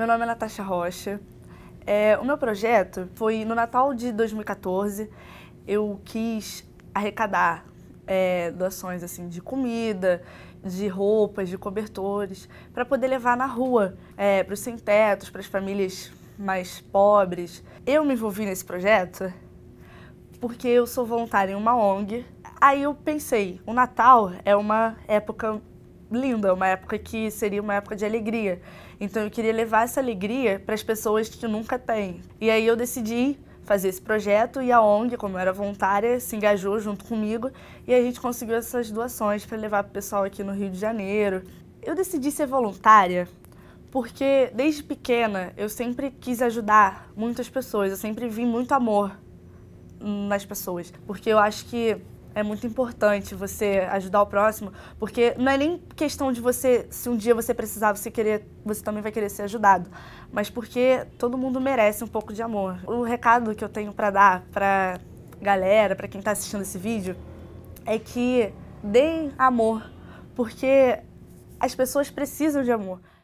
Meu nome é Natasha Rocha. É, o meu projeto foi no Natal de 2014. Eu quis arrecadar é, doações assim de comida, de roupas, de cobertores, para poder levar na rua, é, para os sem-tetos, para as famílias mais pobres. Eu me envolvi nesse projeto porque eu sou voluntária em uma ONG. Aí eu pensei, o Natal é uma época linda, uma época que seria uma época de alegria. Então eu queria levar essa alegria para as pessoas que nunca têm. E aí eu decidi fazer esse projeto e a ONG, como eu era voluntária, se engajou junto comigo e a gente conseguiu essas doações para levar para o pessoal aqui no Rio de Janeiro. Eu decidi ser voluntária porque desde pequena eu sempre quis ajudar muitas pessoas, eu sempre vi muito amor nas pessoas, porque eu acho que é muito importante você ajudar o próximo, porque não é nem questão de você, se um dia você precisar, você querer, você também vai querer ser ajudado, mas porque todo mundo merece um pouco de amor. O recado que eu tenho para dar para galera, para quem está assistindo esse vídeo, é que deem amor, porque as pessoas precisam de amor.